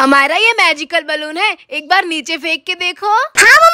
हमारा ये magical balloon है एक बार नीचे फेंक के देखो हाँ